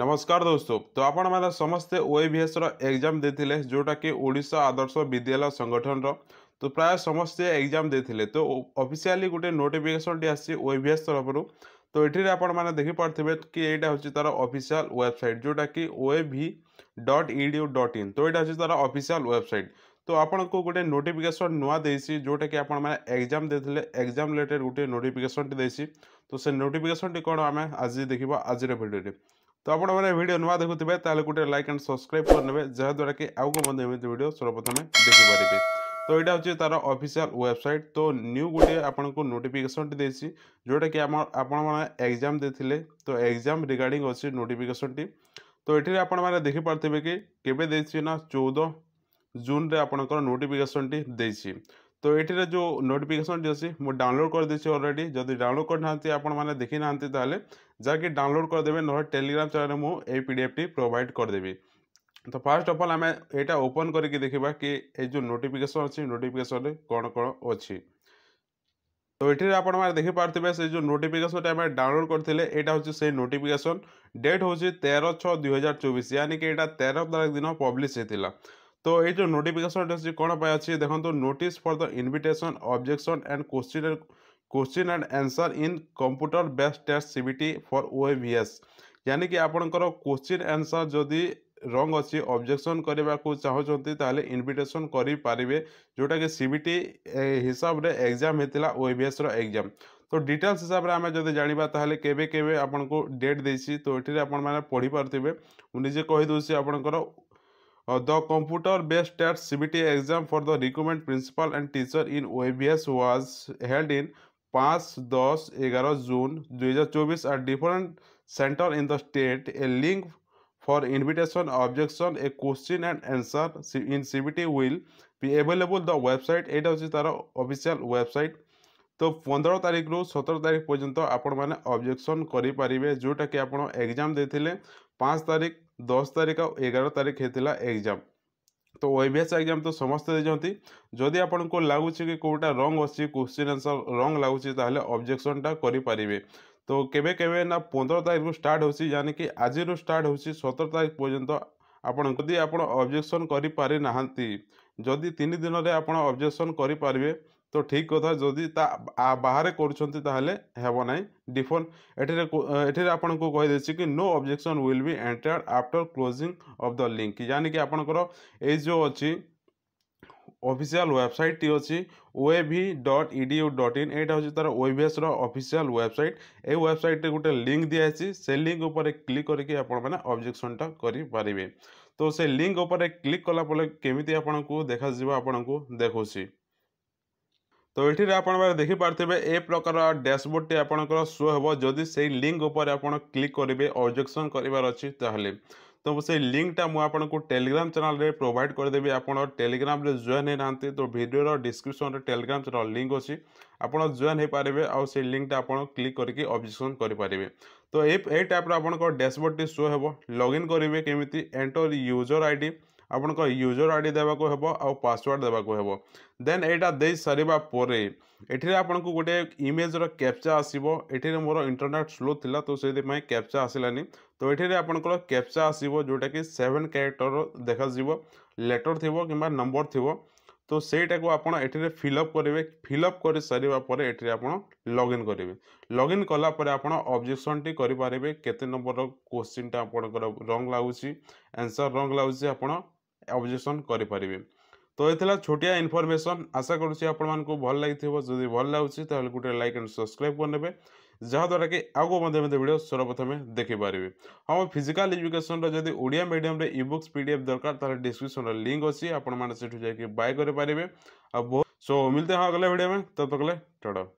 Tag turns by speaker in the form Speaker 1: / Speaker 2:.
Speaker 1: ନମସ୍କାର ଦୋସ୍ତ ତ ଆପଣମାନେ ସମସ୍ତେ ଓ ଏଭିଏସ୍ର ଏକ୍ଜାମ୍ ଦେଇଥିଲେ ଯେଉଁଟାକି ଓଡ଼ିଶା ଆଦର୍ଶ ବିଦ୍ୟାଳୟ ସଂଗଠନର ତ ପ୍ରାୟ ସମସ୍ତେ ଏକ୍ଜାମ୍ ଦେଇଥିଲେ ତ ଅଫିସିଆଲି ଗୋଟେ ନୋଟିଫିକେସନ୍ଟି ଆସିଛି ଓ ଏଭିଏସ୍ ତରଫରୁ ତ ଏଠିରେ ଆପଣମାନେ ଦେଖିପାରୁଥିବେ କି ଏଇଟା ହେଉଛି ତା'ର ଅଫିସିଆଲ୍ ୱେବସାଇଟ୍ ଯେଉଁଟାକି O A V dot edu dot in ତ ଏଇଟା ହେଉଛି ତା'ର ଅଫିସିଆଲ୍ ୱେବସାଇଟ୍ তো আপনার গোটে নোটিফিকেসন নয় দিয়েছি যেটাকি আপনার এক্সাম দিয়ে এক্সাম রিলেটেড গোটে নোটিফিকেসনটি দিয়েছি তো সে নোটিফিকেসনটি কোণ আমি আজ দেখবা আজির ভিডিওটি ତ ଆପଣମାନେ ଭିଡ଼ିଓ ନୂଆ ଦେଖୁଥିବେ ତାହେଲେ ଗୋଟେ ଲାଇକ୍ ଆଣ୍ଡ ସବସ୍କ୍ରାଇବ୍ କରିନେବେ ଯାହାଦ୍ୱାରା କି ଆଗକୁ ମଧ୍ୟ ଏମିତି ଭିଡ଼ିଓ ସର୍ବପ୍ରଥମେ ଦେଖିପାରିବେ তো এটা হচ্ছে তার অফিসিয়াল ওয়েবসাইট তো নিউ গোটে আপনার নোটিফিকেসনটি দিয়েছি যেটা কি আমার আপনার এক্সাম দিয়েছিলে তো এক্সাম রিগার্ডিং অছি নোটিফিকেসনটি তো এটি আপনার দেখিপারে কি কেবে দিয়েছি না চৌদ জুন্রে আপনার নোটিফিকেসনটি দিয়েছি তো ଏଠିରେ ଯେଉଁ ନୋଟିଫିକେସନ୍ ଅଛି ମୁଁ ଡାଉନଲୋଡ଼୍ କରିଦେଇଛି ଅଲରେଡ଼ି ଯଦି ଡାଉନଲୋଡ଼୍ କରିନାହାନ୍ତି ଆପଣମାନେ ଦେଖିନାହାନ୍ତି ତାହେଲେ ଯାହାକି ଡାଉନଲୋଡ଼୍ କରିଦେବେ ନହେଲେ ଟେଲିଗ୍ରାମ୍ ଚ୍ୟାନେଲ୍ରେ ମୁଁ ଏଇ ପି ଡି ଏଫ୍ଟି ପ୍ରୋଭାଇଡ଼ କରିଦେବି ତ ଫାର୍ଷ୍ଟ ଅଫ୍ ଅଲ୍ ଆମେ ଏଇଟା ଓପନ୍ କରିକି ଦେଖିବା କି ଏଇ ଯେଉଁ ନୋଟିଫିକେସନ୍ ଅଛି ନୋଟିଫିକେସନ୍ରେ କ'ଣ କ'ଣ ଅଛି ତ ଏଠିରେ ଆପଣମାନେ ଦେଖିପାରୁଥିବେ ସେ ଯେଉଁ ନୋଟିଫିକେସନ୍ଟା ଆମେ ଡାଉନଲୋଡ଼୍ କରିଥିଲେ ଏଇଟା ହେଉଛି ସେଇ ନୋଟିଫିକେସନ୍ ଡେଟ୍ ହେଉଛି ତେର ଛଅ ଦୁଇହଜାର ଚବିଶ ୟାନିକି ଏଇଟା ତେର ତାରିଖ ଦିନ ପବ୍ଲିଶ୍ ହେଇଥିଲା তো এই যে ନୋଟିଫିକେସନ୍ ଅଛି କ'ଣ ପାଇଁ ଅଛି ଦେଖନ୍ତୁ notice for the invitation objection and question question and answer in computer base test C B T for O A V S ଆପଣଙ୍କର କୋଶ୍ଚିନ୍ ଆନ୍ସର୍ ଯଦି ରଙ୍ଗ ଅଛି ଅବଜେକ୍ସନ୍ କରିବାକୁ ଚାହୁଁଛନ୍ତି ତାହେଲେ ଇନଭିଟେସନ୍ କରିପାରିବେ ଯେଉଁଟାକି ସି ବି ଟି ହିସାବରେ ଏକ୍ଜାମ୍ ହେଇଥିଲା ଓ ଭି ଏସ୍ର ଏକ୍ଜାମ୍ ତ ଡିଟେଲ୍ସ ହିସାବରେ ଆମେ ଯଦି ଜାଣିବା ତାହେଲେ କେବେ କେବେ ଆପଣଙ୍କୁ ଡେଟ୍ ଦେଇଛି ତ ଏଠିରେ ଆପଣମାନେ ପଢ଼ିପାରୁଥିବେ ମୁଁ ନିଜେ କହିଦେଉଛି ଆପଣଙ୍କର Uh, the computer-based CBT exam for the recruitment principal and teacher in OABS was held in 5, 10, 11 June 2024 at different centers in the state. A link for invitation, objection, a question and answer in CBT will be available the website. এটা official website. তো ପନ୍ଦର ତାରିଖରୁ ସତର ତାରିଖ ପର୍ଯ୍ୟନ୍ତ ଆପଣମାନେ objection କରିପାରିବେ ଯେଉଁଟାକି ଆପଣ ଏକ୍ଜାମ୍ ଦେଇଥିଲେ ପାଞ୍ଚ ତାରିଖ ଦଶ ତାରିଖ ଆଉ ଏଗାର ତାରିଖ ହେଇଥିଲା ଏକ୍ଜାମ୍ ତ ଓଏଭିଏସ୍ ଏକ୍ଜାମ୍ ତ ସମସ୍ତେ ଦେଇଛନ୍ତି ଯଦି ଆପଣଙ୍କୁ ଲାଗୁଛି କି କେଉଁଟା ରଙ୍ଗ ଅଛି କ୍ୱେଶ୍ଚିନ୍ ଆନ୍ସର୍ ରଙ୍ଗ ଲାଗୁଛି ତାହେଲେ ଅବଜେକ୍ସନ୍ଟା କରିପାରିବେ ତ କେବେ କେବେ ନା ପନ୍ଦର ତାରିଖରୁ ଷ୍ଟାର୍ଟ ହେଉଛି ଯାହାକି ଆଜିରୁ ଷ୍ଟାର୍ଟ ହେଉଛି ସତର ତାରିଖ ପର୍ଯ୍ୟନ୍ତ ଆପଣ ଯଦି ଆପଣ ଅବଜେକ୍ସନ୍ କରିପାରିନାହାନ୍ତି ଯଦି ତିନି ଦିନରେ ଆପଣ ଅବଜେକ୍ସନ୍ କରିପାରିବେ তো ঠিক কথা যদি তা বাহারে করছেন তাহলে হব না ডিফল্ট এটিরে এটিরে আপনার কেছি কি no objection will be entered after closing of the link যানি কি আপনার এই যে অছি অফিসিয়াল ওয়েবসাইটটি অছি OAV dot edu dot in এইটা হচ্ছে তার ওয়েভিএসর অফিসিয়াল ওয়েবসাইট এই ওয়েবসাইটে গোটে লিঙ্ক দিয়েছি সে লিঙ্ক উপরে ক্লিক করি আপনার মানে অবজেকশনটা করে পারিবে তো সে লিঙ্ক উপরে ক্লিক কলাপরে কেমিতি আপনার দেখা যাব আপনার দেখছি তো এটিরে আপনার দেখিপারে এ প্রকার ড্যাশবোর্ডটি আপনার শো হব যদি সেই লিঙ্ক উপরে আপনার ক্লিক করবে অবজেকশন করবার অছি তাহলে তো সেই লিঙ্কটা মু আপনার টেলিগ্রাম চ্যানেল প্রোভাইড করেদেবি আপনার টেলিগ্রামে জয়েন হয়ে না তো ভিডিওর ডিসক্রিপশন টেলিগ্রাম চ্যানেল লিঙ্ক অছি আপনার জয়েন হয়ে পারে সেই লিঙ্কটা আপনার ক্লিক করি অবজেকশন করে পারে তো এই টাইপ্র আপনার ড্যাশবোর্ডটি শো হব লগ ইন করবে কেমি এন্টর ইউজর আইডি আপনক ইউজার আইডি দেবা কো হেব আও পাসওয়ার্ড দেবা কো হেব দেন এট আ দে সারিবা পরে এঠিরে আপনক গটি ইমেজ র ক্যাপচা আসিব এঠিরে মো ইন্ট্রনেট স্লো থিলা তো সেই দে মই ক্যাপচা আসিলানি তো এঠিরে আপনক ক্যাপচা আসিব জোটা কি সেভেন ক্যারেক্টার দেখা জিব লেটার থিবো কিম্বা নাম্বার থিবো তো সেইটা কো আপনা এঠিরে ফিল আপ করেবে ফিল আপ করে সারিবা পরে এঠিরে আপন লগইন করেবে লগইন কলা পরে আপনা অবজেকশনটি করি পারেবে কতে নম্বর কোশ্চেনটা আপনক রং লাগুসি আনসার রং লাগুসি আপন ଅବଜେକ୍ସନ୍ କରିପାରିବେ ତ ଏଥିଲା ଛୋଟିଆ ଇନଫର୍ମେସନ୍ ଆଶା କରୁଛି ଆପଣମାନଙ୍କୁ ଭଲ ଲାଗିଥିବ ଯଦି ଭଲ ଲାଗୁଛି ତାହେଲେ ଗୋଟେ ଲାଇକ୍ ଆଣ୍ଡ ସବସ୍କ୍ରାଇବ୍ କରିନେବେ ଯାହାଦ୍ୱାରା କି ଆଗକୁ ମଧ୍ୟ ମଧ୍ୟ ଭିଡ଼ିଓ ସର୍ବପ୍ରଥମେ ଦେଖିପାରିବେ ଆମ ଫିଜିକାଲ୍ ଏଜୁକେସନ୍ର ଯଦି ଓଡ଼ିଆ ମିଡ଼ିୟମ୍ରେ e books P D F ଦରକାର ତାହେଲେ ଡିସ୍କ୍ରିପ୍ସନ୍ର ଲିଙ୍କ୍ ଅଛି ଆପଣମାନେ ସେଠୁ ଯାଇକି ବାଏ କରିପାରିବେ ଆଉ ବହୁତ ସୋ ମିଳିତେ ହଁ ଗଲେ ଭିଡ଼ିଓ में तब तक ले टाटा